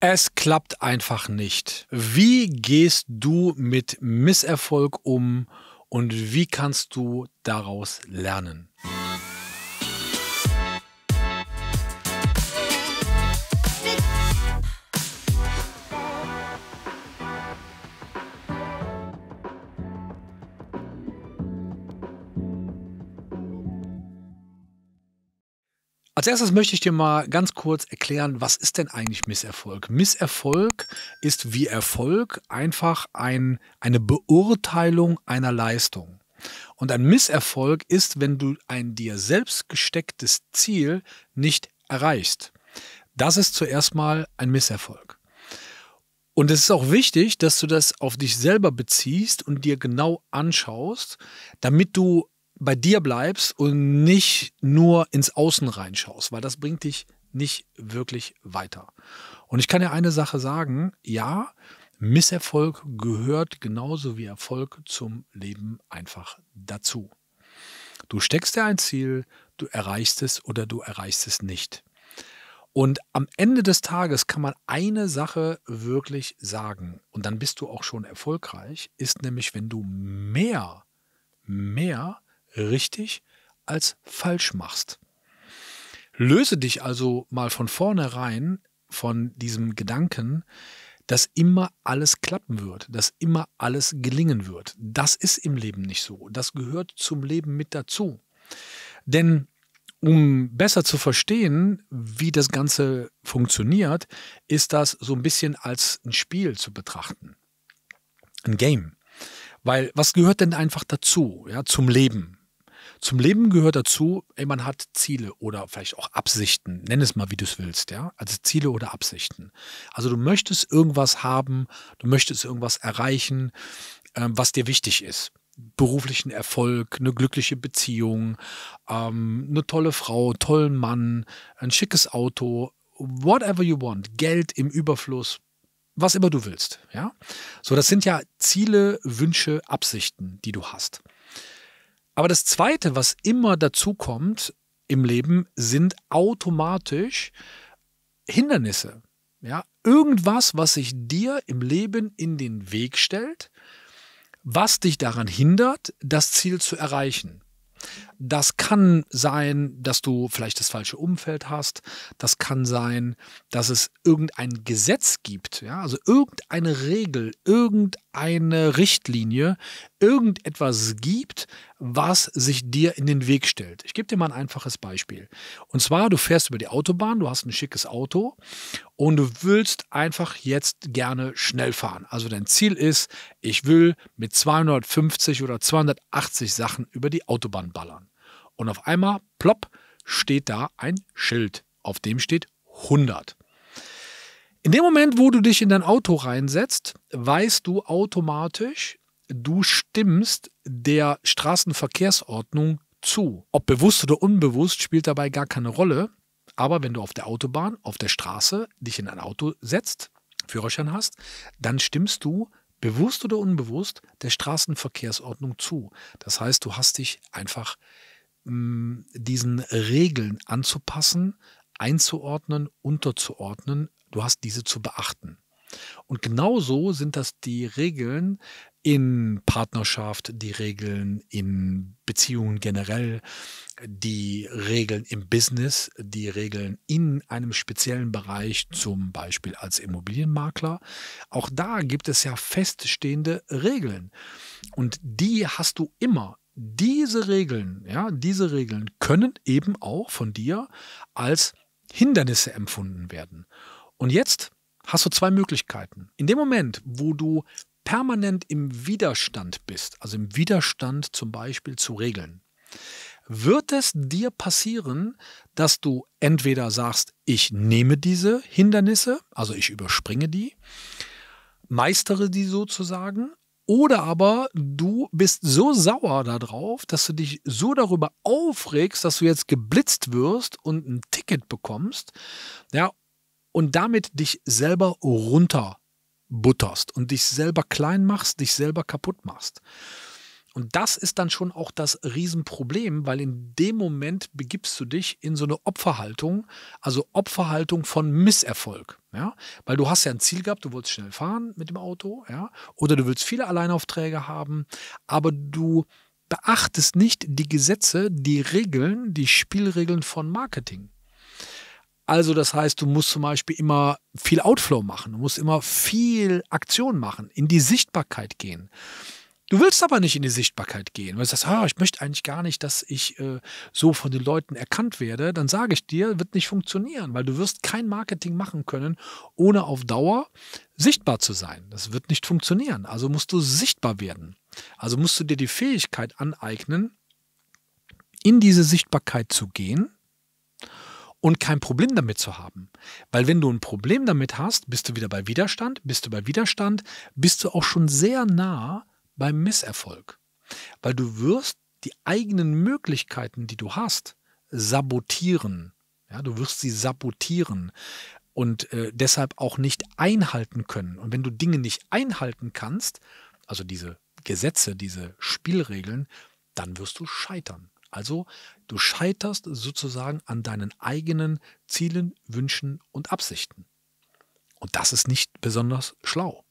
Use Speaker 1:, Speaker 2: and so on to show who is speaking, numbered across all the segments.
Speaker 1: Es klappt einfach nicht. Wie gehst du mit Misserfolg um und wie kannst du daraus lernen? Als erstes möchte ich dir mal ganz kurz erklären, was ist denn eigentlich Misserfolg? Misserfolg ist wie Erfolg einfach ein, eine Beurteilung einer Leistung. Und ein Misserfolg ist, wenn du ein dir selbst gestecktes Ziel nicht erreichst. Das ist zuerst mal ein Misserfolg. Und es ist auch wichtig, dass du das auf dich selber beziehst und dir genau anschaust, damit du bei dir bleibst und nicht nur ins Außen reinschaust, weil das bringt dich nicht wirklich weiter. Und ich kann dir eine Sache sagen, ja, Misserfolg gehört genauso wie Erfolg zum Leben einfach dazu. Du steckst dir ein Ziel, du erreichst es oder du erreichst es nicht. Und am Ende des Tages kann man eine Sache wirklich sagen, und dann bist du auch schon erfolgreich, ist nämlich, wenn du mehr, mehr richtig als falsch machst. Löse dich also mal von vornherein von diesem Gedanken, dass immer alles klappen wird, dass immer alles gelingen wird. Das ist im Leben nicht so. Das gehört zum Leben mit dazu. Denn um besser zu verstehen, wie das Ganze funktioniert, ist das so ein bisschen als ein Spiel zu betrachten. Ein Game. Weil was gehört denn einfach dazu, ja, zum Leben? Zum Leben gehört dazu, ey, man hat Ziele oder vielleicht auch Absichten. Nenn es mal, wie du es willst, ja. Also Ziele oder Absichten. Also du möchtest irgendwas haben, du möchtest irgendwas erreichen, ähm, was dir wichtig ist beruflichen Erfolg, eine glückliche Beziehung, ähm, eine tolle Frau, einen tollen Mann, ein schickes Auto, whatever you want, Geld im Überfluss, was immer du willst, ja? So, das sind ja Ziele, Wünsche, Absichten, die du hast. Aber das Zweite, was immer dazu kommt im Leben, sind automatisch Hindernisse. Ja, irgendwas, was sich dir im Leben in den Weg stellt, was dich daran hindert, das Ziel zu erreichen. Das kann sein, dass du vielleicht das falsche Umfeld hast. Das kann sein, dass es irgendein Gesetz gibt, ja? also irgendeine Regel, irgendeine Richtlinie, irgendetwas gibt, was sich dir in den Weg stellt. Ich gebe dir mal ein einfaches Beispiel. Und zwar, du fährst über die Autobahn, du hast ein schickes Auto und du willst einfach jetzt gerne schnell fahren. Also dein Ziel ist, ich will mit 250 oder 280 Sachen über die Autobahn ballern. Und auf einmal, plopp, steht da ein Schild, auf dem steht 100. In dem Moment, wo du dich in dein Auto reinsetzt, weißt du automatisch, du stimmst der Straßenverkehrsordnung zu. Ob bewusst oder unbewusst spielt dabei gar keine Rolle. Aber wenn du auf der Autobahn, auf der Straße dich in ein Auto setzt, Führerschein hast, dann stimmst du bewusst oder unbewusst der Straßenverkehrsordnung zu. Das heißt, du hast dich einfach mh, mm, diesen Regeln anzupassen, einzuordnen, unterzuordnen. Du hast diese zu beachten. Und genauso sind das die Regeln, in Partnerschaft, die Regeln in Beziehungen generell, die Regeln im Business, die Regeln in einem speziellen Bereich, zum Beispiel als Immobilienmakler. Auch da gibt es ja feststehende Regeln. Und die hast du immer diese Regeln, ja, diese Regeln können eben auch von dir als Hindernisse empfunden werden. Und jetzt hast du zwei Möglichkeiten. In dem Moment, wo du permanent im Widerstand bist, also im Widerstand zum Beispiel zu Regeln, wird es dir passieren, dass du entweder sagst, ich nehme diese Hindernisse, also ich überspringe die, meistere die sozusagen, oder aber du bist so sauer darauf, dass du dich so darüber aufregst, dass du jetzt geblitzt wirst und ein Ticket bekommst, ja, und damit dich selber runter butterst und dich selber klein machst, dich selber kaputt machst. Und das ist dann schon auch das Riesenproblem, weil in dem Moment begibst du dich in so eine Opferhaltung, also Opferhaltung von Misserfolg. Ja? Weil du hast ja ein Ziel gehabt, du wolltest schnell fahren mit dem Auto, ja? oder du willst viele Alleinaufträge haben, aber du beachtest nicht die Gesetze, die Regeln, die Spielregeln von Marketing. Also das heißt, du musst zum Beispiel immer viel Outflow machen, du musst immer viel Aktion machen, in die Sichtbarkeit gehen. Du willst aber nicht in die Sichtbarkeit gehen, weil du sagst, ah, ich möchte eigentlich gar nicht, dass ich äh, so von den Leuten erkannt werde. Dann sage ich dir, wird nicht funktionieren, weil du wirst kein Marketing machen können, ohne auf Dauer sichtbar zu sein. Das wird nicht funktionieren. Also musst du sichtbar werden. Also musst du dir die Fähigkeit aneignen, in diese Sichtbarkeit zu gehen und kein Problem damit zu haben. Weil wenn du ein Problem damit hast, bist du wieder bei Widerstand, bist du bei Widerstand, bist du auch schon sehr nah beim Misserfolg. Weil du wirst die eigenen Möglichkeiten, die du hast, sabotieren. Ja, du wirst sie sabotieren und äh, deshalb auch nicht einhalten können. Und wenn du Dinge nicht einhalten kannst, also diese Gesetze, diese Spielregeln, dann wirst du scheitern. Also du scheiterst sozusagen an deinen eigenen Zielen, Wünschen und Absichten. Und das ist nicht besonders schlau.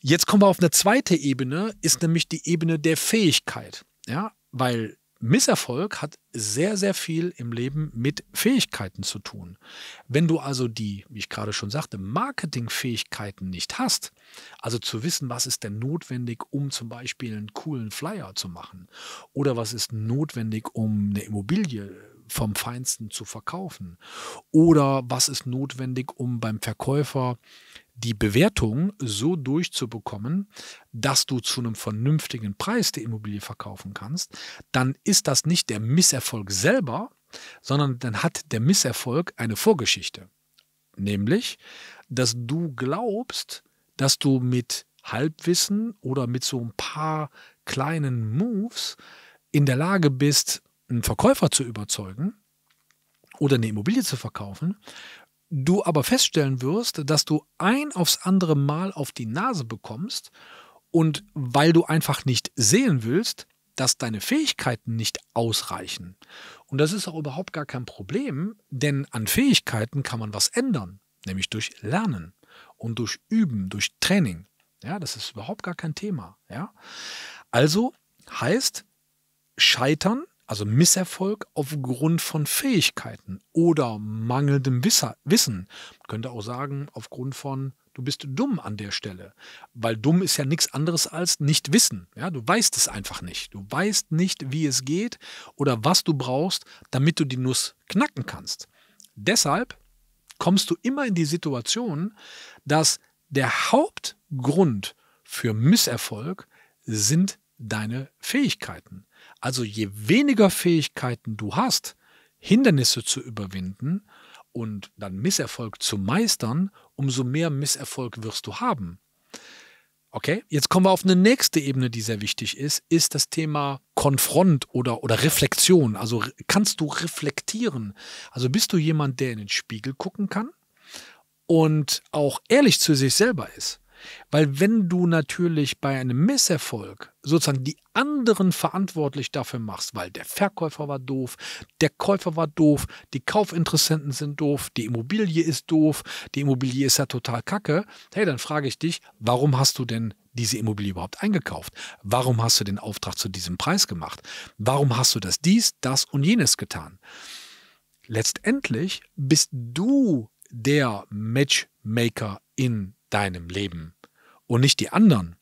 Speaker 1: Jetzt kommen wir auf eine zweite Ebene, ist nämlich die Ebene der Fähigkeit. Ja, weil Misserfolg hat sehr, sehr viel im Leben mit Fähigkeiten zu tun. Wenn du also die, wie ich gerade schon sagte, Marketingfähigkeiten nicht hast, also zu wissen, was ist denn notwendig, um zum Beispiel einen coolen Flyer zu machen oder was ist notwendig, um eine Immobilie vom Feinsten zu verkaufen? Oder was ist notwendig, um beim Verkäufer die Bewertung so durchzubekommen, dass du zu einem vernünftigen Preis die Immobilie verkaufen kannst, dann ist das nicht der Misserfolg selber, sondern dann hat der Misserfolg eine Vorgeschichte. Nämlich, dass du glaubst, dass du mit Halbwissen oder mit so ein paar kleinen Moves in der Lage bist, einen Verkäufer zu überzeugen oder eine Immobilie zu verkaufen, du aber feststellen wirst, dass du ein aufs andere Mal auf die Nase bekommst und weil du einfach nicht sehen willst, dass deine Fähigkeiten nicht ausreichen. Und das ist auch überhaupt gar kein Problem, denn an Fähigkeiten kann man was ändern, nämlich durch Lernen und durch Üben, durch Training. Ja, das ist überhaupt gar kein Thema. Ja? Also heißt, scheitern also Misserfolg aufgrund von Fähigkeiten oder mangelndem Wissen. Man könnte auch sagen, aufgrund von du bist dumm an der Stelle. Weil dumm ist ja nichts anderes als nicht wissen. Ja, du weißt es einfach nicht. Du weißt nicht, wie es geht oder was du brauchst, damit du die Nuss knacken kannst. Deshalb kommst du immer in die Situation, dass der Hauptgrund für Misserfolg sind deine Fähigkeiten. Also je weniger Fähigkeiten du hast, Hindernisse zu überwinden und dann Misserfolg zu meistern, umso mehr Misserfolg wirst du haben. Okay, jetzt kommen wir auf eine nächste Ebene, die sehr wichtig ist, ist das Thema Konfront oder, oder Reflexion. Also kannst du reflektieren? Also bist du jemand, der in den Spiegel gucken kann und auch ehrlich zu sich selber ist? Weil wenn du natürlich bei einem Misserfolg sozusagen die anderen verantwortlich dafür machst, weil der Verkäufer war doof, der Käufer war doof, die Kaufinteressenten sind doof, die Immobilie ist doof, die Immobilie ist ja total kacke, hey, dann frage ich dich, warum hast du denn diese Immobilie überhaupt eingekauft? Warum hast du den Auftrag zu diesem Preis gemacht? Warum hast du das dies, das und jenes getan? Letztendlich bist du der Matchmaker in deinem Leben und nicht die anderen.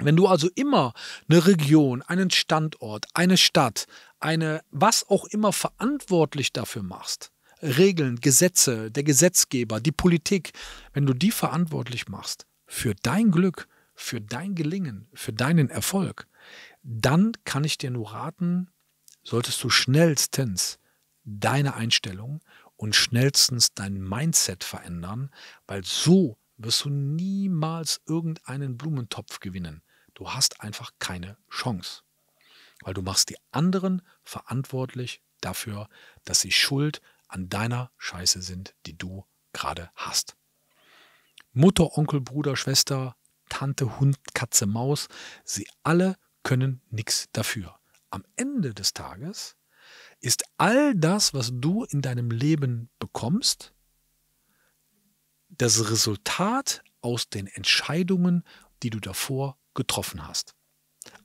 Speaker 1: Wenn du also immer eine Region, einen Standort, eine Stadt, eine was auch immer verantwortlich dafür machst, Regeln, Gesetze, der Gesetzgeber, die Politik, wenn du die verantwortlich machst für dein Glück, für dein Gelingen, für deinen Erfolg, dann kann ich dir nur raten, solltest du schnellstens deine Einstellung und schnellstens dein Mindset verändern, weil so wirst du niemals irgendeinen Blumentopf gewinnen. Du hast einfach keine Chance. Weil du machst die anderen verantwortlich dafür, dass sie schuld an deiner Scheiße sind, die du gerade hast. Mutter, Onkel, Bruder, Schwester, Tante, Hund, Katze, Maus, sie alle können nichts dafür. Am Ende des Tages ist all das, was du in deinem Leben bekommst, das Resultat aus den Entscheidungen, die du davor getroffen hast.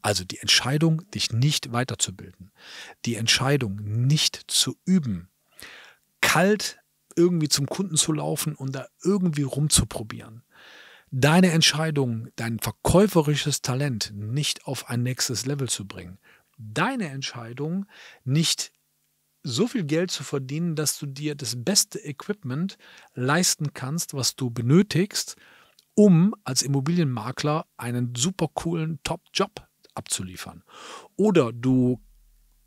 Speaker 1: Also die Entscheidung, dich nicht weiterzubilden, die Entscheidung, nicht zu üben, kalt irgendwie zum Kunden zu laufen und da irgendwie rumzuprobieren, deine Entscheidung, dein verkäuferisches Talent nicht auf ein nächstes Level zu bringen, deine Entscheidung, nicht so viel Geld zu verdienen, dass du dir das beste Equipment leisten kannst, was du benötigst, um als Immobilienmakler einen super coolen Top-Job abzuliefern. Oder du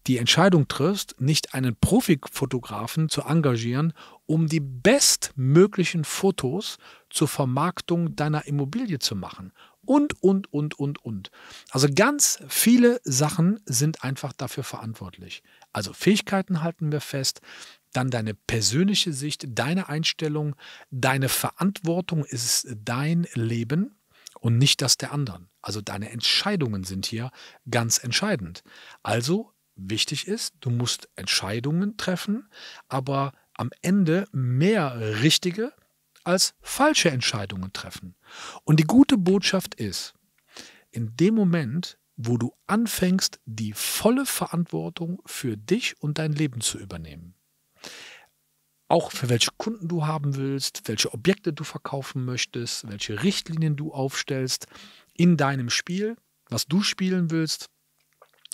Speaker 1: die Entscheidung triffst, nicht einen Profifotografen zu engagieren, um die bestmöglichen Fotos zur Vermarktung deiner Immobilie zu machen. Und, und, und, und, und. Also ganz viele Sachen sind einfach dafür verantwortlich. Also Fähigkeiten halten wir fest, dann deine persönliche Sicht, deine Einstellung, deine Verantwortung ist dein Leben und nicht das der anderen. Also deine Entscheidungen sind hier ganz entscheidend. Also wichtig ist, du musst Entscheidungen treffen, aber am Ende mehr richtige als falsche Entscheidungen treffen. Und die gute Botschaft ist, in dem Moment, wo du anfängst, die volle Verantwortung für dich und dein Leben zu übernehmen. Auch für welche Kunden du haben willst, welche Objekte du verkaufen möchtest, welche Richtlinien du aufstellst in deinem Spiel, was du spielen willst,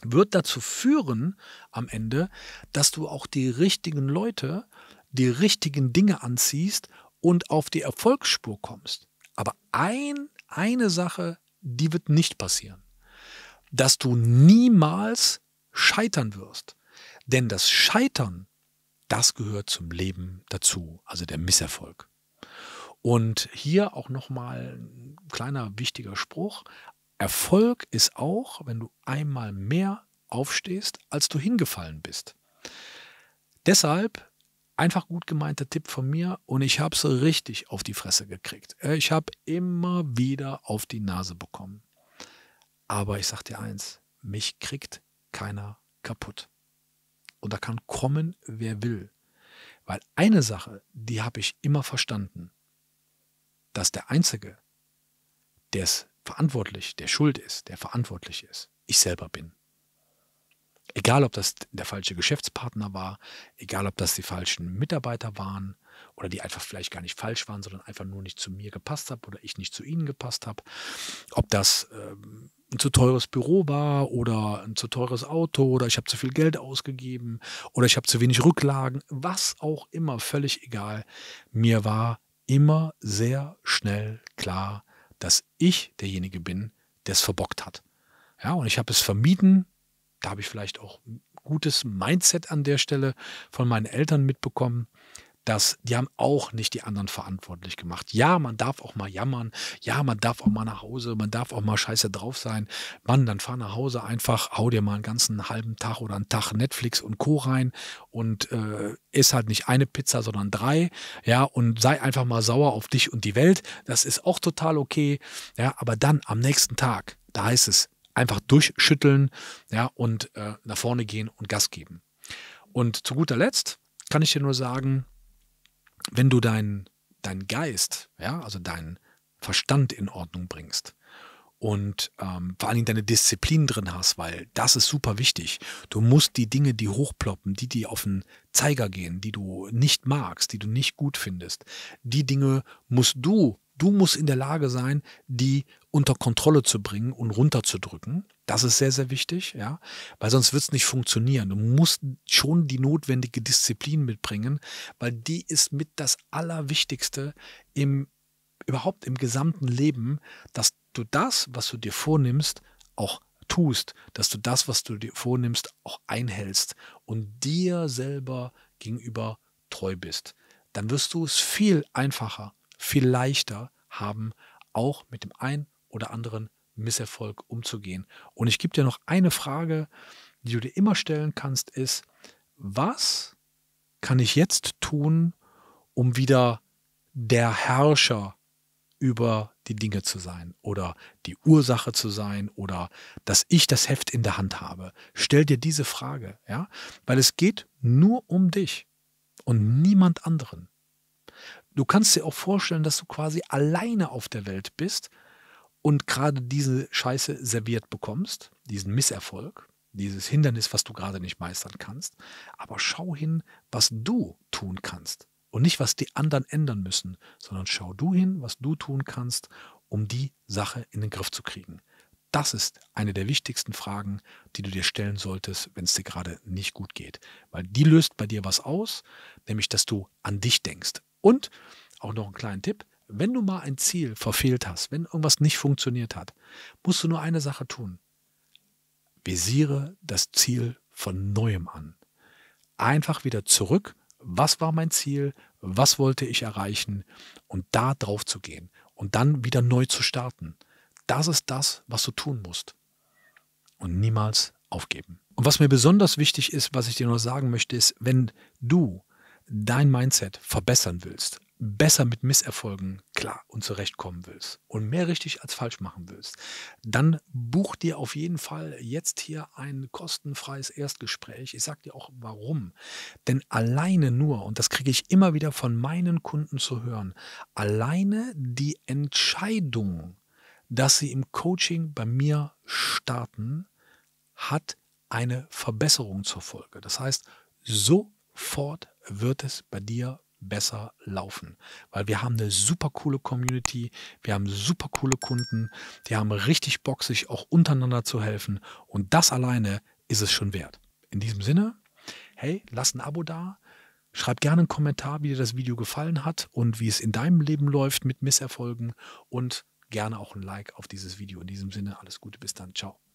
Speaker 1: wird dazu führen am Ende, dass du auch die richtigen Leute, die richtigen Dinge anziehst und auf die Erfolgsspur kommst. Aber ein, eine Sache, die wird nicht passieren dass du niemals scheitern wirst. Denn das Scheitern, das gehört zum Leben dazu, also der Misserfolg. Und hier auch nochmal ein kleiner wichtiger Spruch. Erfolg ist auch, wenn du einmal mehr aufstehst, als du hingefallen bist. Deshalb einfach gut gemeinter Tipp von mir und ich habe es richtig auf die Fresse gekriegt. Ich habe immer wieder auf die Nase bekommen. Aber ich sage dir eins, mich kriegt keiner kaputt. Und da kann kommen, wer will. Weil eine Sache, die habe ich immer verstanden, dass der Einzige, der es verantwortlich, der schuld ist, der verantwortlich ist, ich selber bin. Egal, ob das der falsche Geschäftspartner war, egal, ob das die falschen Mitarbeiter waren, oder die einfach vielleicht gar nicht falsch waren, sondern einfach nur nicht zu mir gepasst habe oder ich nicht zu ihnen gepasst habe. Ob das ähm, ein zu teures Büro war oder ein zu teures Auto oder ich habe zu viel Geld ausgegeben oder ich habe zu wenig Rücklagen, was auch immer, völlig egal. Mir war immer sehr schnell klar, dass ich derjenige bin, der es verbockt hat. Ja, und ich habe es vermieden. Da habe ich vielleicht auch ein gutes Mindset an der Stelle von meinen Eltern mitbekommen dass die haben auch nicht die anderen verantwortlich gemacht. Ja, man darf auch mal jammern. Ja, man darf auch mal nach Hause. Man darf auch mal scheiße drauf sein. Mann, dann fahr nach Hause einfach, hau dir mal einen ganzen halben Tag oder einen Tag Netflix und Co. rein und äh, iss halt nicht eine Pizza, sondern drei. Ja, und sei einfach mal sauer auf dich und die Welt. Das ist auch total okay. Ja, aber dann am nächsten Tag, da heißt es, einfach durchschütteln, ja, und äh, nach vorne gehen und Gas geben. Und zu guter Letzt kann ich dir nur sagen, wenn du deinen dein Geist, ja, also deinen Verstand in Ordnung bringst und ähm, vor allen Dingen deine Disziplin drin hast, weil das ist super wichtig. Du musst die Dinge, die hochploppen, die, die auf den Zeiger gehen, die du nicht magst, die du nicht gut findest, die Dinge musst du, du musst in der Lage sein, die unter Kontrolle zu bringen und runterzudrücken das ist sehr, sehr wichtig, ja, weil sonst wird es nicht funktionieren. Du musst schon die notwendige Disziplin mitbringen, weil die ist mit das Allerwichtigste im überhaupt im gesamten Leben, dass du das, was du dir vornimmst, auch tust, dass du das, was du dir vornimmst, auch einhältst und dir selber gegenüber treu bist. Dann wirst du es viel einfacher, viel leichter haben, auch mit dem einen oder anderen Misserfolg umzugehen. Und ich gebe dir noch eine Frage, die du dir immer stellen kannst, ist, was kann ich jetzt tun, um wieder der Herrscher über die Dinge zu sein oder die Ursache zu sein oder dass ich das Heft in der Hand habe. Stell dir diese Frage, ja, weil es geht nur um dich und niemand anderen. Du kannst dir auch vorstellen, dass du quasi alleine auf der Welt bist und gerade diese Scheiße serviert bekommst, diesen Misserfolg, dieses Hindernis, was du gerade nicht meistern kannst. Aber schau hin, was du tun kannst und nicht, was die anderen ändern müssen, sondern schau du hin, was du tun kannst, um die Sache in den Griff zu kriegen. Das ist eine der wichtigsten Fragen, die du dir stellen solltest, wenn es dir gerade nicht gut geht. Weil die löst bei dir was aus, nämlich dass du an dich denkst. Und auch noch einen kleinen Tipp, wenn du mal ein Ziel verfehlt hast, wenn irgendwas nicht funktioniert hat, musst du nur eine Sache tun. Visiere das Ziel von neuem an. Einfach wieder zurück, was war mein Ziel, was wollte ich erreichen und da drauf zu gehen und dann wieder neu zu starten. Das ist das, was du tun musst. Und niemals aufgeben. Und was mir besonders wichtig ist, was ich dir noch sagen möchte, ist, wenn du dein Mindset verbessern willst, besser mit Misserfolgen klar und zurechtkommen willst und mehr richtig als falsch machen willst, dann buch dir auf jeden Fall jetzt hier ein kostenfreies Erstgespräch. Ich sage dir auch warum. Denn alleine nur, und das kriege ich immer wieder von meinen Kunden zu hören, alleine die Entscheidung, dass sie im Coaching bei mir starten, hat eine Verbesserung zur Folge. Das heißt, sofort wird es bei dir besser laufen. Weil wir haben eine super coole Community, wir haben super coole Kunden, die haben richtig Bock, sich auch untereinander zu helfen. Und das alleine ist es schon wert. In diesem Sinne, hey, lass ein Abo da. Schreib gerne einen Kommentar, wie dir das Video gefallen hat und wie es in deinem Leben läuft mit Misserfolgen und gerne auch ein Like auf dieses Video. In diesem Sinne, alles Gute, bis dann, ciao.